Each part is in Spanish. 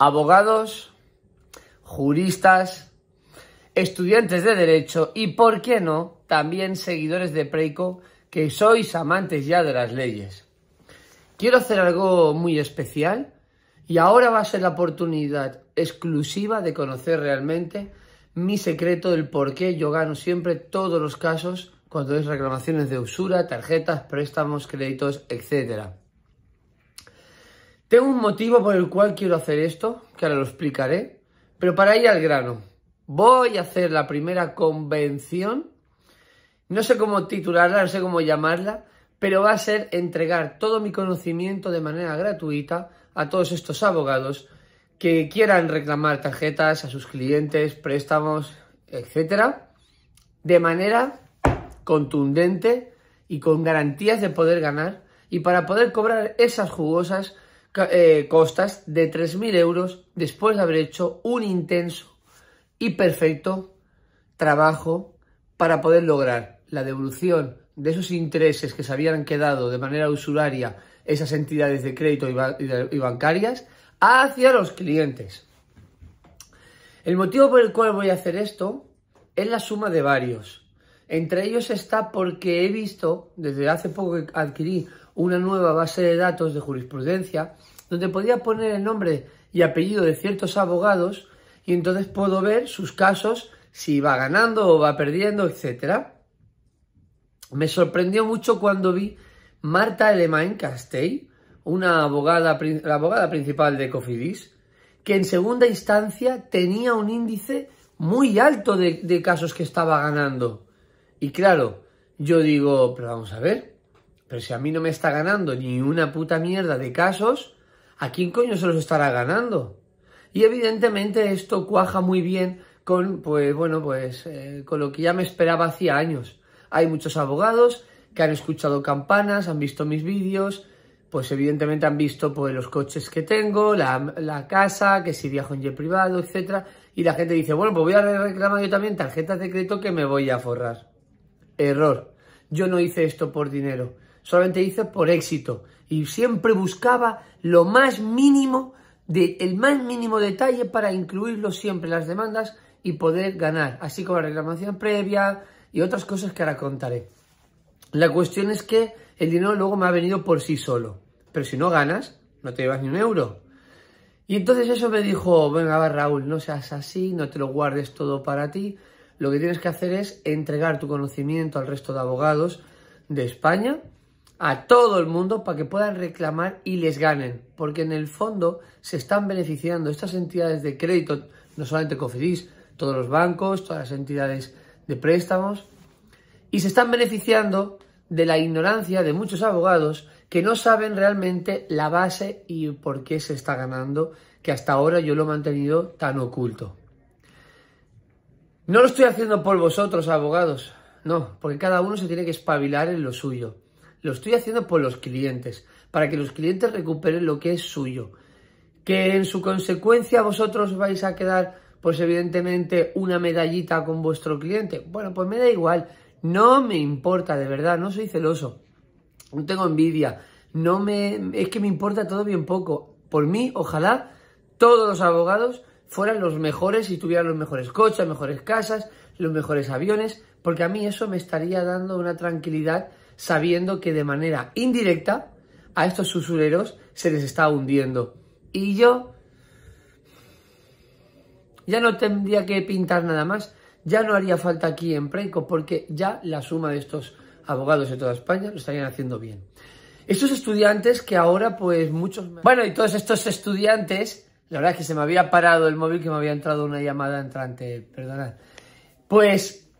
abogados, juristas, estudiantes de derecho y, por qué no, también seguidores de Preico que sois amantes ya de las leyes. Quiero hacer algo muy especial y ahora va a ser la oportunidad exclusiva de conocer realmente mi secreto del por qué yo gano siempre todos los casos cuando es reclamaciones de usura, tarjetas, préstamos, créditos, etcétera. Tengo un motivo por el cual quiero hacer esto, que ahora lo explicaré, pero para ir al grano, voy a hacer la primera convención, no sé cómo titularla, no sé cómo llamarla, pero va a ser entregar todo mi conocimiento de manera gratuita a todos estos abogados que quieran reclamar tarjetas a sus clientes, préstamos, etcétera, de manera contundente y con garantías de poder ganar y para poder cobrar esas jugosas eh, costas de 3.000 euros después de haber hecho un intenso y perfecto trabajo para poder lograr la devolución de esos intereses que se habían quedado de manera usuraria esas entidades de crédito y bancarias hacia los clientes. El motivo por el cual voy a hacer esto es la suma de varios. Entre ellos está porque he visto, desde hace poco que adquirí una nueva base de datos de jurisprudencia, donde podía poner el nombre y apellido de ciertos abogados y entonces puedo ver sus casos, si va ganando o va perdiendo, etc. Me sorprendió mucho cuando vi Marta Elemain Castell, una abogada, la abogada principal de Cofidis, que en segunda instancia tenía un índice muy alto de casos que estaba ganando. Y claro, yo digo, pero vamos a ver, pero si a mí no me está ganando ni una puta mierda de casos, ¿a quién coño se los estará ganando? Y evidentemente esto cuaja muy bien con, pues bueno, pues eh, con lo que ya me esperaba hacía años. Hay muchos abogados que han escuchado campanas, han visto mis vídeos, pues evidentemente han visto pues, los coches que tengo, la, casa, que si viajo en jet privado, etcétera, y la gente dice, bueno, pues voy a reclamar yo también tarjetas de crédito que me voy a forrar. Error. Yo no hice esto por dinero, solamente hice por éxito y siempre buscaba lo más mínimo, de, el más mínimo detalle para incluirlo siempre en las demandas y poder ganar, así como la reclamación previa y otras cosas que ahora contaré. La cuestión es que el dinero luego me ha venido por sí solo, pero si no ganas, no te llevas ni un euro. Y entonces eso me dijo, venga, va Raúl, no seas así, no te lo guardes todo para ti, lo que tienes que hacer es entregar tu conocimiento al resto de abogados de España, a todo el mundo, para que puedan reclamar y les ganen. Porque en el fondo se están beneficiando estas entidades de crédito, no solamente Cofidis, todos los bancos, todas las entidades de préstamos, y se están beneficiando de la ignorancia de muchos abogados que no saben realmente la base y por qué se está ganando, que hasta ahora yo lo he mantenido tan oculto. No lo estoy haciendo por vosotros, abogados. No, porque cada uno se tiene que espabilar en lo suyo. Lo estoy haciendo por los clientes, para que los clientes recuperen lo que es suyo. Que en su consecuencia vosotros vais a quedar, pues evidentemente, una medallita con vuestro cliente. Bueno, pues me da igual. No me importa, de verdad, no soy celoso. No tengo envidia. No me. Es que me importa todo bien poco. Por mí, ojalá todos los abogados fueran los mejores y tuvieran los mejores coches, mejores casas, los mejores aviones, porque a mí eso me estaría dando una tranquilidad sabiendo que de manera indirecta a estos usureros se les está hundiendo. Y yo ya no tendría que pintar nada más, ya no haría falta aquí en Preco porque ya la suma de estos abogados de toda España lo estarían haciendo bien. Estos estudiantes que ahora pues muchos... Bueno, y todos estos estudiantes la verdad es que se me había parado el móvil que me había entrado una llamada entrante, perdonad. Pues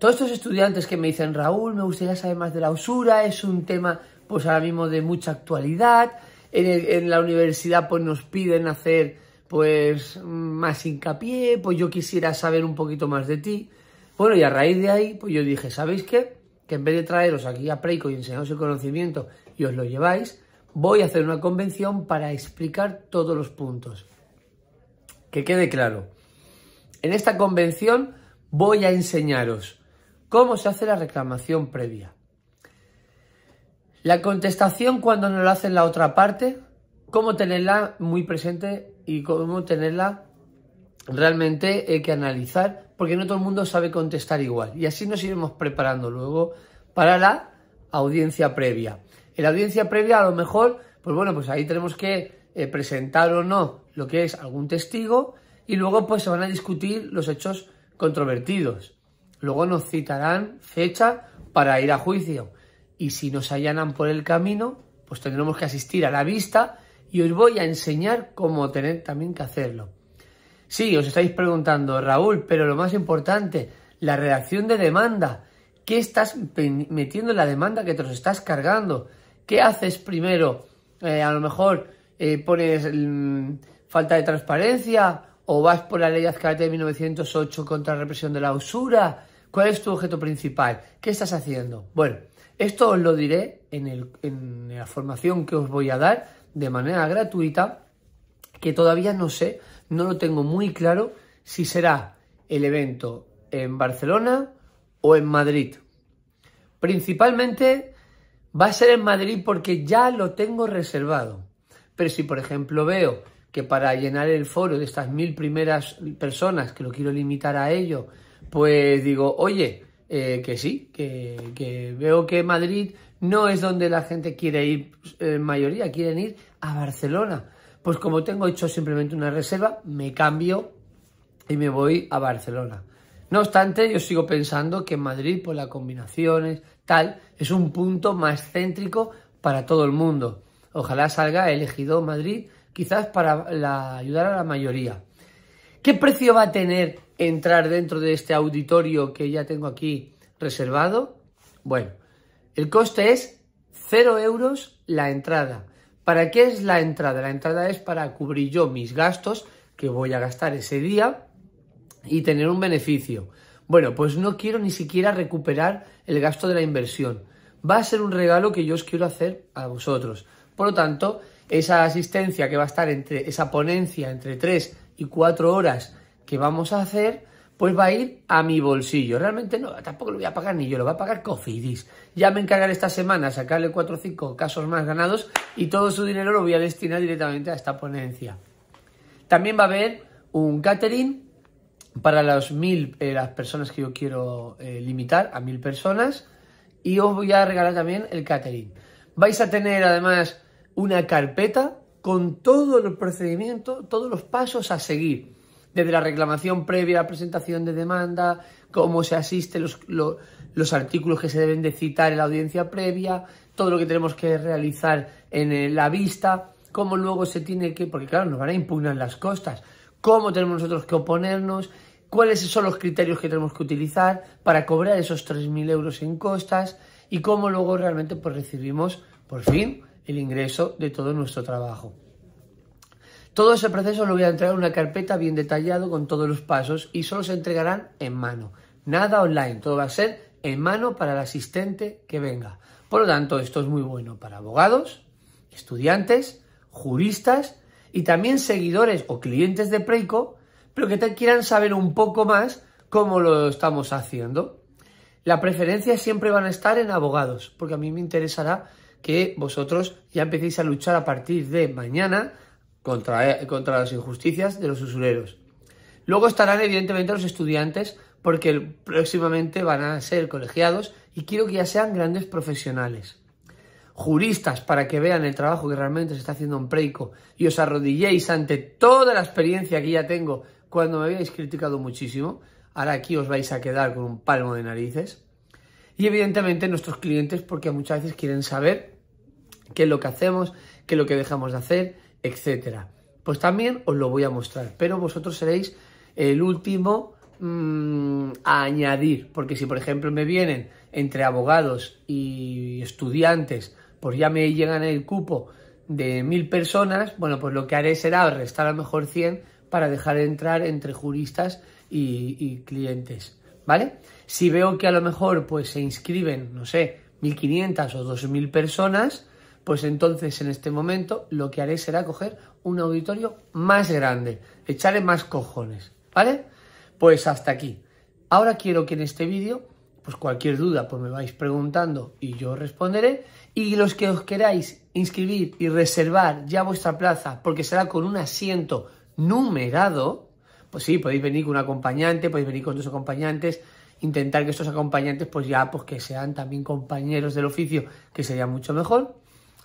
todos estos estudiantes que me dicen, Raúl, me gustaría saber más de la usura, es un tema pues ahora mismo de mucha actualidad, en, la universidad pues nos piden hacer pues más hincapié, pues yo quisiera saber un poquito más de ti. Bueno, y a raíz de ahí, pues yo dije, ¿sabéis qué? Que en vez de traeros aquí a Preico y enseñaros el conocimiento y os lo lleváis, voy a hacer una convención para explicar todos los puntos. Que quede claro. En esta convención voy a enseñaros cómo se hace la reclamación previa. La contestación cuando no la hace la otra parte, cómo tenerla muy presente y cómo tenerla realmente hay eh, que analizar, porque no todo el mundo sabe contestar igual. Y así nos iremos preparando luego para la audiencia previa. En la audiencia previa, a lo mejor, pues bueno, pues ahí tenemos que eh, presentar o no lo que es algún testigo y luego pues se van a discutir los hechos controvertidos. Luego nos citarán fecha para ir a juicio y si nos allanan por el camino, pues tendremos que asistir a la vista y os voy a enseñar cómo tener también que hacerlo. Sí, os estáis preguntando, Raúl, pero lo más importante, la redacción de demanda. ¿Qué estás metiendo en la demanda que te los estás cargando? ¿Qué haces primero? Eh, a lo mejor eh, pones mm, falta de transparencia o vas por la ley Azcárate de 1908 contra la represión de la usura. ¿Cuál es tu objeto principal? ¿Qué estás haciendo? Bueno, esto os lo diré en la formación que os voy a dar de manera gratuita, que todavía no sé, no lo tengo muy claro si será el evento en Barcelona o en Madrid. Principalmente va a ser en Madrid porque ya lo tengo reservado. Pero si, por ejemplo, veo que para llenar el foro de estas mil primeras personas, que lo quiero limitar a ello, pues digo, oye, eh, que sí, que, veo que Madrid no es donde la gente quiere ir, eh, en mayoría quieren ir a Barcelona. Pues como tengo hecho simplemente una reserva, me cambio y me voy a Barcelona. No obstante, yo sigo pensando que en Madrid, por las combinaciones, Tal es un punto más céntrico para todo el mundo. Ojalá salga elegido Madrid, quizás para ayudar a la mayoría. ¿Qué precio va a tener entrar dentro de este auditorio que ya tengo aquí reservado? Bueno, el coste es cero euros la entrada. ¿Para qué es la entrada? La entrada es para cubrir yo mis gastos que voy a gastar ese día y tener un beneficio. Bueno, pues no quiero ni siquiera recuperar el gasto de la inversión. Va a ser un regalo que yo os quiero hacer a vosotros. Por lo tanto, esa asistencia que va a estar entre esa ponencia entre 3 y 4 horas que vamos a hacer, pues va a ir a mi bolsillo. Realmente no, tampoco lo voy a pagar ni yo, lo va a pagar Cofidis. Ya me encargaré esta semana sacarle 4 o 5 casos más ganados y todo su dinero lo voy a destinar directamente a esta ponencia. También va a haber un catering para las mil, eh, las personas que yo quiero eh, limitar a mil personas. Y os voy a regalar también el catering. Vais a tener además una carpeta con todo el procedimiento, todos los pasos a seguir. Desde la reclamación previa, la presentación de demanda, cómo se asisten los, los artículos que se deben de citar en la audiencia previa, todo lo que tenemos que realizar en eh, la vista, cómo luego se tiene que, porque claro, nos van a impugnar las costas, cómo tenemos nosotros que oponernos, cuáles son los criterios que tenemos que utilizar para cobrar esos 3.000 euros en costas y cómo luego realmente pues, recibimos por fin el ingreso de todo nuestro trabajo. Todo ese proceso lo voy a entregar en una carpeta bien detallado con todos los pasos y solo se entregarán en mano. Nada online, todo va a ser en mano para el asistente que venga. Por lo tanto, esto es muy bueno para abogados, estudiantes, juristas y también seguidores o clientes de Preico pero que te quieran saber un poco más cómo lo estamos haciendo. La preferencia siempre van a estar en abogados, porque a mí me interesará que vosotros ya empecéis a luchar a partir de mañana contra, eh, contra las injusticias de los usureros. Luego estarán evidentemente los estudiantes, porque próximamente van a ser colegiados y quiero que ya sean grandes profesionales. Juristas, para que vean el trabajo que realmente se está haciendo en Preico y os arrodilléis ante toda la experiencia que ya tengo cuando me habéis criticado muchísimo. Ahora aquí os vais a quedar con un palmo de narices. Y evidentemente nuestros clientes, porque muchas veces quieren saber qué es lo que hacemos, qué es lo que dejamos de hacer, etcétera. Pues también os lo voy a mostrar, pero vosotros seréis el último mm, a añadir, porque si por ejemplo me vienen entre abogados y estudiantes, pues ya me llegan el cupo de mil personas, bueno, pues lo que haré será restar a lo mejor 100 para dejar entrar entre juristas y, clientes, ¿vale? Si veo que a lo mejor pues se inscriben, no sé, 1.500 o 2.000 personas, pues entonces en este momento lo que haré será coger un auditorio más grande, echarle más cojones, ¿vale? Pues hasta aquí. Ahora quiero que en este vídeo, pues cualquier duda, pues me vais preguntando y yo responderé. Y los que os queráis inscribir y reservar ya vuestra plaza, porque será con un asiento numerado, pues sí, podéis venir con un acompañante, podéis venir con dos acompañantes, intentar que estos acompañantes pues ya pues que sean también compañeros del oficio, que sería mucho mejor.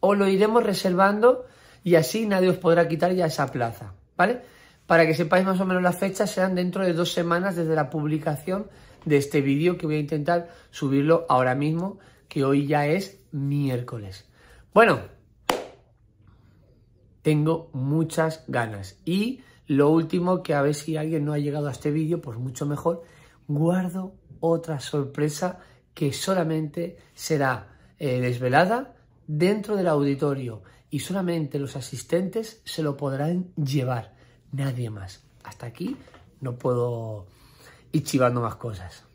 O lo iremos reservando y así nadie os podrá quitar ya esa plaza, ¿vale? Para que sepáis más o menos las fechas, serán dentro de dos semanas desde la publicación de este vídeo que voy a intentar subirlo ahora mismo, que hoy ya es miércoles. Bueno, tengo muchas ganas. Y lo último, que a ver si alguien no ha llegado a este vídeo, pues mucho mejor, guardo otra sorpresa que solamente será eh, desvelada dentro del auditorio y solamente los asistentes se lo podrán llevar, nadie más. Hasta aquí no puedo ir chivando más cosas.